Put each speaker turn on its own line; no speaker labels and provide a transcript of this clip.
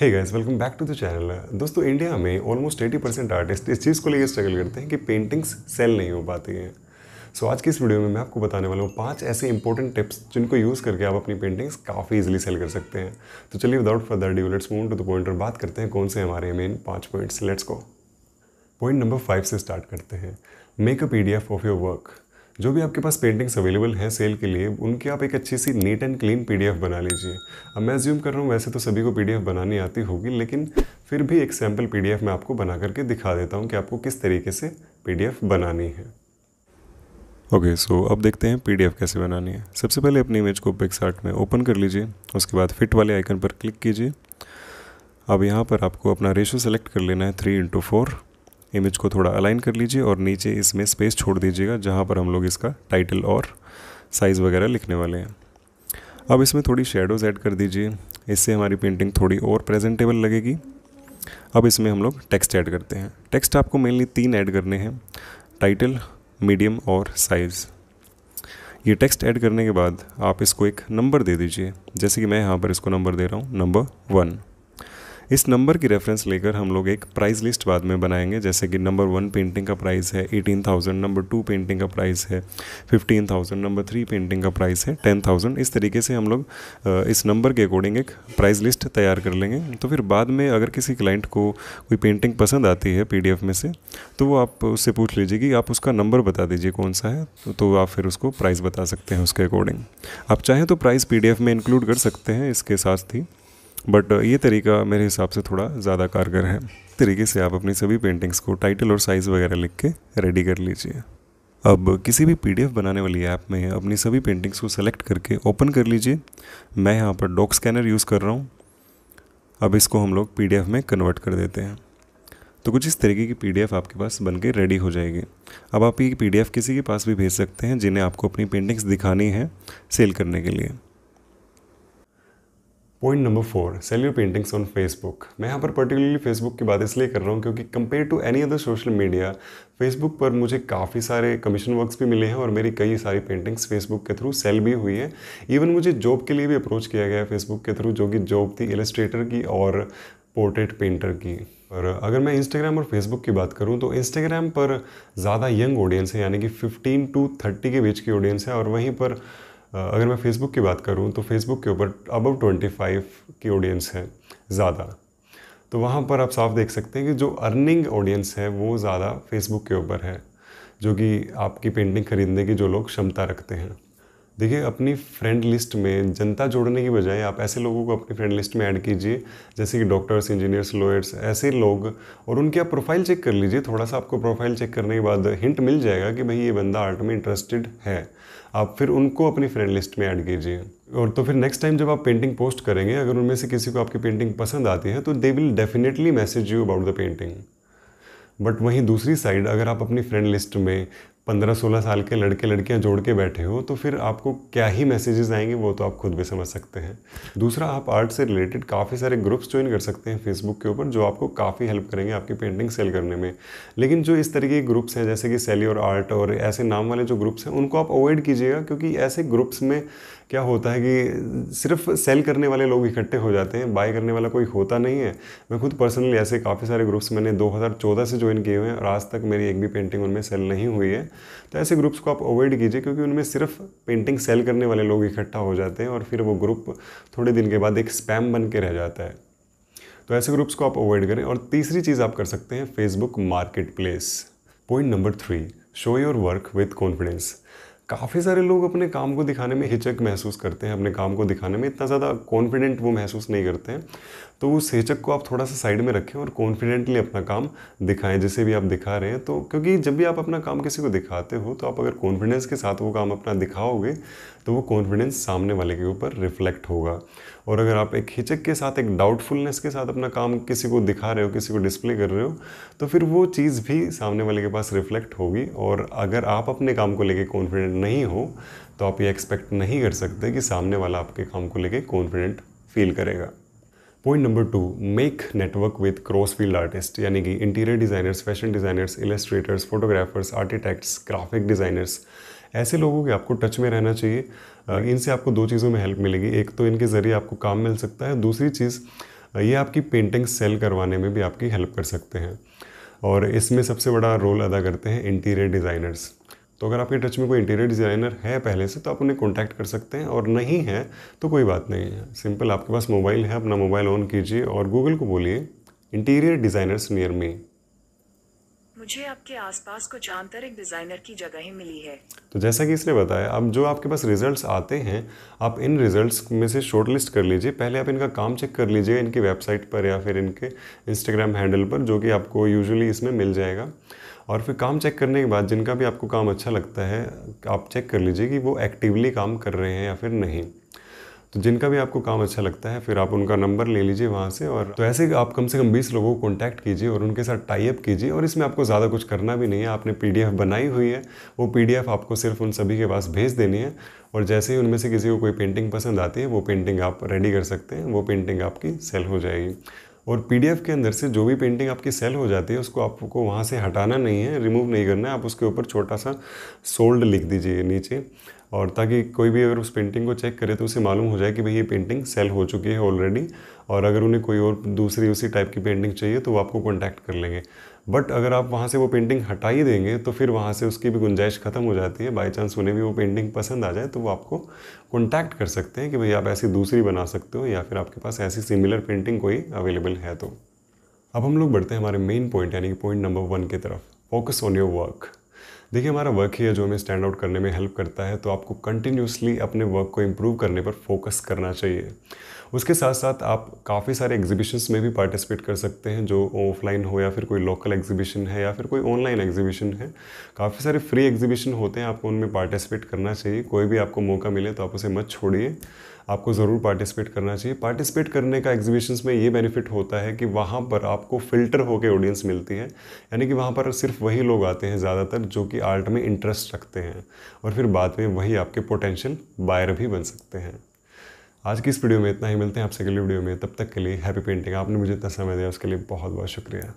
hey guys welcome back to the channel दोस्तों India में almost eighty percent artist इस चीज़ को लेकर स्ट्रगल करते हैं कि पेंटिंग्स सेल नहीं हो पाती हैं सो so, आज की इस वीडियो में मैं आपको बताने वाला हूँ पांच ऐसे इंपॉर्टेंट टिप्स जिनको यूज़ करके आप अपनी पेंटिंग्स काफ़ी इजीली सेल कर सकते हैं तो चलिए without further due let's move to the point और बात करते हैं कौन से हमारे मेन पाँच पॉइंट्स लेट्स को पॉइंट नंबर फाइव से स्टार्ट करते हैं make a P of your work जो भी आपके पास पेंटिंग्स अवेलेबल हैं सेल के लिए उनकी आप एक अच्छी सी नीट एंड क्लीन पीडीएफ बना लीजिए अब मैं ज्यूम कर रहा हूँ वैसे तो सभी को पीडीएफ बनानी आती होगी लेकिन फिर भी एक सैम्पल पीडीएफ मैं आपको बना करके दिखा देता हूँ कि आपको किस तरीके से पीडीएफ बनानी है ओके okay, सो so अब देखते हैं पीडीएफ कैसे बनानी है सबसे पहले अपनी इमेज को पिक्सार्ट में ओपन कर लीजिए उसके बाद फिट वाले आइकन पर क्लिक कीजिए अब यहाँ पर आपको अपना रेशो सेलेक्ट कर लेना है थ्री इंटू फोर इमेज को थोड़ा अलाइन कर लीजिए और नीचे इसमें स्पेस छोड़ दीजिएगा जहाँ पर हम लोग इसका टाइटल और साइज़ वगैरह लिखने वाले हैं अब इसमें थोड़ी शेडोज़ ऐड कर दीजिए इससे हमारी पेंटिंग थोड़ी और प्रेजेंटेबल लगेगी अब इसमें हम लोग टेक्स्ट ऐड करते हैं टेक्स्ट आपको मेनली तीन ऐड करने हैं टाइटल मीडियम और साइज़ ये टेक्स्ट ऐड करने के बाद आप इसको एक नंबर दे दीजिए जैसे कि मैं यहाँ पर इसको नंबर दे रहा हूँ नंबर वन इस नंबर की रेफरेंस लेकर हम लोग एक प्राइस लिस्ट बाद में बनाएंगे जैसे कि नंबर वन पेंटिंग का प्राइस है eighteen thousand number two painting का प्राइस है fifteen thousand number three painting का प्राइस है टेन थाउजेंड इस तरीके से हम लोग इस नंबर के अकॉर्डिंग एक प्राइस लिस्ट तैयार कर लेंगे तो फिर बाद में अगर किसी क्लाइंट को कोई पेंटिंग पसंद आती है पी में से तो वो आप उससे पूछ लीजिए कि आप उसका नंबर बता दीजिए कौन सा है तो आप फिर उसको प्राइस बता सकते हैं उसके अकॉर्डिंग आप चाहें तो प्राइस पी में इंक्लूड कर सकते हैं इसके साथ ही बट uh, ये तरीका मेरे हिसाब से थोड़ा ज़्यादा कारगर है तरीके से आप अपनी सभी पेंटिंग्स को टाइटल और साइज़ वगैरह लिख के रेडी कर लीजिए अब किसी भी पी बनाने वाली ऐप में अपनी सभी पेंटिंग्स को सेलेक्ट करके ओपन कर लीजिए मैं यहाँ पर डॉक स्कैनर यूज़ कर रहा हूँ अब इसको हम लोग पी में कन्वर्ट कर देते हैं तो कुछ इस तरीके की पी आपके पास बन के रेडी हो जाएगी अब आप ये पी किसी के पास भी भेज सकते हैं जिन्हें आपको अपनी पेंटिंग्स दिखानी है सेल करने के लिए point number four sell you paintings on Facebook मैं यहाँ पर पर्टिकुलरली फेसबुक की बात इसलिए कर रहा हूँ क्योंकि compare to any other social media Facebook पर मुझे काफ़ी सारे कमीशन वर्क्स भी मिले हैं और मेरी कई सारी पेंटिंग्स फेसबुक के थ्रू सेल भी हुई है इवन मुझे जॉब के लिए भी अप्रोच किया गया है फेसबुक के थ्रू जो कि जॉब थी इलस्ट्रेटर की और पोर्ट्रेट पेंटर की और अगर मैं इंस्टाग्राम और फेसबुक की बात करूं तो इंस्टाग्राम पर ज़्यादा यंग ऑडियंस है यानी कि 15 टू 30 के बीच की ऑडियंस है और वहीं पर अगर मैं फेसबुक की बात करूँ तो फेसबुक के ऊपर अबव फाइव की ऑडियंस है ज़्यादा तो वहाँ पर आप साफ देख सकते हैं कि जो अर्निंग ऑडियंस है वो ज़्यादा फेसबुक के ऊपर है जो कि आपकी पेंटिंग खरीदने की जो लोग क्षमता रखते हैं देखिए अपनी फ्रेंड लिस्ट में जनता जोड़ने की बजाय आप ऐसे लोगों को अपनी फ्रेंड लिस्ट में ऐड कीजिए जैसे कि डॉक्टर्स इंजीनियर्स लॉयर्स ऐसे लोग और उनकी आप प्रोफाइल चेक कर लीजिए थोड़ा सा आपको प्रोफाइल चेक करने के बाद हिंट मिल जाएगा कि भाई ये बंदा आर्ट में इंटरेस्टेड है आप फिर उनको अपनी फ्रेंड लिस्ट में ऐड कीजिए और तो फिर नेक्स्ट टाइम जब आप पेंटिंग पोस्ट करेंगे अगर उनमें से किसी को आपकी पेंटिंग पसंद आती है तो they will definitely message you about the painting but वहीं दूसरी साइड अगर आप अपनी फ्रेंड लिस्ट में पंद्रह सोलह साल के लड़के लड़कियां जोड़ के बैठे हो तो फिर आपको क्या ही मैसेजेस आएंगे वो तो आप खुद भी समझ सकते हैं दूसरा आप आर्ट से रिलेटेड काफ़ी सारे ग्रुप्स ज्वाइन कर सकते हैं फेसबुक के ऊपर जो आपको काफ़ी हेल्प करेंगे आपकी पेंटिंग सेल करने में लेकिन जो इस तरीके के ग्रुप्स हैं जैसे कि सेली और आर्ट और ऐसे नाम वाले जो ग्रुप्स हैं उनको आप अवॉइड कीजिएगा क्योंकि ऐसे ग्रुप्स में क्या होता है कि सिर्फ सेल करने वाले लोग इकट्ठे हो जाते हैं बाय करने वाला कोई होता नहीं है मैं खुद पर्सनली ऐसे काफ़ी सारे ग्रुप्स मैंने 2014 से ज्वाइन किए हुए हैं और आज तक मेरी एक भी पेंटिंग उनमें सेल नहीं हुई है तो ऐसे ग्रुप्स को आप अवॉइड कीजिए क्योंकि उनमें सिर्फ पेंटिंग सेल करने वाले लोग इकट्ठा हो जाते हैं और फिर वो ग्रुप थोड़े दिन के बाद एक स्पैम बन के रह जाता है तो ऐसे ग्रुप्स को आप अवॉइड करें और तीसरी चीज़ आप कर सकते हैं Facebook marketplace point number three show your work with confidence काफ़ी सारे लोग अपने काम को दिखाने में हिचक महसूस करते हैं अपने काम को दिखाने में इतना ज़्यादा कॉन्फिडेंट वो महसूस नहीं करते हैं तो उस हिचक को आप थोड़ा सा साइड में रखें और कॉन्फिडेंटली अपना काम दिखाएं जिसे भी आप दिखा रहे हैं तो क्योंकि जब भी आप अपना काम किसी को दिखाते हो तो आप अगर कॉन्फिडेंस के साथ वो काम अपना दिखाओगे तो वो कॉन्फिडेंस सामने वाले के ऊपर रिफ्लेक्ट होगा और अगर आप एक हिचक के साथ एक डाउटफुलनेस के साथ अपना काम किसी को दिखा रहे हो किसी को डिस्प्ले कर रहे हो तो फिर वो चीज़ भी सामने वाले के पास रिफ्लेक्ट होगी और अगर आप अपने काम को लेकर कॉन्फिडेंट नहीं हो तो आप ये एक्सपेक्ट नहीं कर सकते कि सामने वाला आपके काम को लेके कॉन्फिडेंट फील करेगा point number two make network with cross field artist यानी कि interior designers fashion designers illustrators photographers architects graphic designers ऐसे लोगों के आपको टच में रहना चाहिए इनसे आपको दो चीज़ों में हेल्प मिलेगी एक तो इनके ज़रिए आपको काम मिल सकता है दूसरी चीज़ ये आपकी पेंटिंग सेल करवाने में भी आपकी हेल्प कर सकते हैं और इसमें सबसे बड़ा रोल अदा करते हैं इंटीरियर डिज़ाइनर्स तो अगर आपके टच में कोई इंटीरियर डिज़ाइनर है पहले से तो आप उन्हें कॉन्टैक्ट कर सकते हैं और नहीं है तो कोई बात नहीं है सिंपल आपके पास मोबाइल है अपना मोबाइल ऑन कीजिए और गूगल को बोलिए इंटीरियर डिज़ाइनर्स नियर मी मुझे आपके आसपास कुछ आंतरिक डिज़ाइनर की जगहें मिली है तो जैसा कि इसने बताया अब जो आपके पास रिजल्ट्स आते हैं आप इन रिजल्ट्स में से शॉर्ट लिस्ट कर लीजिए पहले आप इनका काम चेक कर लीजिए इनकी वेबसाइट पर या फिर इनके इंस्टाग्राम हैंडल पर जो कि आपको यूजुअली इसमें मिल जाएगा और फिर काम चेक करने के बाद जिनका भी आपको काम अच्छा लगता है आप चेक कर लीजिए कि वो एक्टिवली काम कर रहे हैं या फिर नहीं तो जिनका भी आपको काम अच्छा लगता है फिर आप उनका नंबर ले लीजिए वहाँ से और तो ऐसे आप कम से कम बीस लोगों को कॉन्टैक्ट कीजिए और उनके साथ टाइप कीजिए और इसमें आपको ज़्यादा कुछ करना भी नहीं है आपने पी बनाई हुई है वो पी आपको सिर्फ उन सभी के पास भेज देनी है और जैसे ही उनमें से किसी को कोई पेंटिंग पसंद आती है वो पेंटिंग आप रेडी कर सकते हैं वो पेंटिंग आपकी सेल हो जाएगी और पीडीएफ के अंदर से जो भी पेंटिंग आपकी सेल हो जाती है उसको आपको वहाँ से हटाना नहीं है रिमूव नहीं करना है आप उसके ऊपर छोटा सा सोल्ड लिख दीजिए नीचे और ताकि कोई भी अगर उस पेंटिंग को चेक करे तो उसे मालूम हो जाए कि भाई ये पेंटिंग सेल हो चुकी है ऑलरेडी और अगर उन्हें कोई और दूसरी उसी टाइप की पेंटिंग चाहिए तो वो आपको कॉन्टैक्ट कर लेंगे बट अगर आप वहाँ से वो पेंटिंग हटा ही देंगे तो फिर वहाँ से उसकी भी गुंजाइश ख़त्म हो जाती है बाई चांस उन्हें भी वो पेंटिंग पसंद आ जाए तो वो आपको कॉन्टैक्ट कर सकते हैं कि भाई आप ऐसी दूसरी बना सकते हो या फिर आपके पास ऐसी सिमिलर पेंटिंग कोई अवेलेबल है तो अब हम लोग बढ़ते हैं हमारे मेन पॉइंट यानी कि पॉइंट नंबर वन की तरफ फोकस ऑन योर वर्क देखिए हमारा वर्क ही है जो हमें स्टैंड आउट करने में हेल्प करता है तो आपको कंटिन्यूसली अपने वर्क को इम्प्रूव करने पर फोकस करना चाहिए उसके साथ साथ आप काफ़ी सारे एग्जीबिशंस में भी पार्टिसिपेट कर सकते हैं जो ऑफलाइन हो या फिर कोई लोकल एग्जीबिशन है या फिर कोई ऑनलाइन एग्जीबिशन है काफ़ी सारे फ्री एग्जीबिशन होते हैं आपको उनमें पार्टिसिपेट करना चाहिए कोई भी आपको मौका मिले तो आप उसे मत छोड़िए आपको ज़रूर पार्टिसिपेट करना चाहिए पार्टिसिपेट करने का एग्जीबिशंस में ये बेनिफिट होता है कि वहाँ पर आपको फ़िल्टर होकर ऑडियंस मिलती है यानी कि वहाँ पर सिर्फ वही लोग आते हैं ज़्यादातर जो कि आर्ट में इंटरेस्ट रखते हैं और फिर बाद में वही आपके पोटेंशियल बायर भी बन सकते हैं आज की इस वीडियो में इतना ही मिलते हैं आपसे अगले वीडियो में तब तक के लिए हैप्पी पेंटिंग आपने मुझे इतना समय दिया उसके लिए बहुत बहुत शुक्रिया